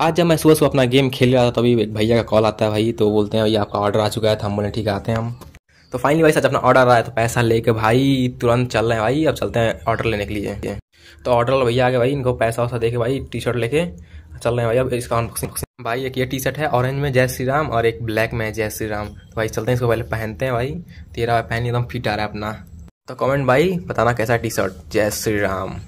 आज जब मैं सुबह सुबह अपना गेम खेल रहा था तभी तो भैया का कॉल आता है भाई तो बोलते हैं भाई आपका ऑर्डर आ चुका है तो हम बोले ठीक आते हैं हम तो फाइनली भाई सच अपना ऑर्डर आया तो पैसा लेके भाई तुरंत चल रहे हैं भाई अब चलते हैं ऑर्डर लेने के लिए तो ऑर्डर भैया आ गए भाई इनको पैसा वैसा देके भाई टी शर्ट लेके चल रहे हैं भाई अब इसका अनबॉक्सिंग भाई एक ये टी शर्ट है ऑरेंज में जय श्री राम और एक ब्लैक में जय श्री राम तो भाई चलते हैं इसको पहले पहनते हैं भाई तेरा पहन एकदम फिट आ रहा है अपना तो कमेंट भाई बताना कैसा टी शर्ट जय श्री राम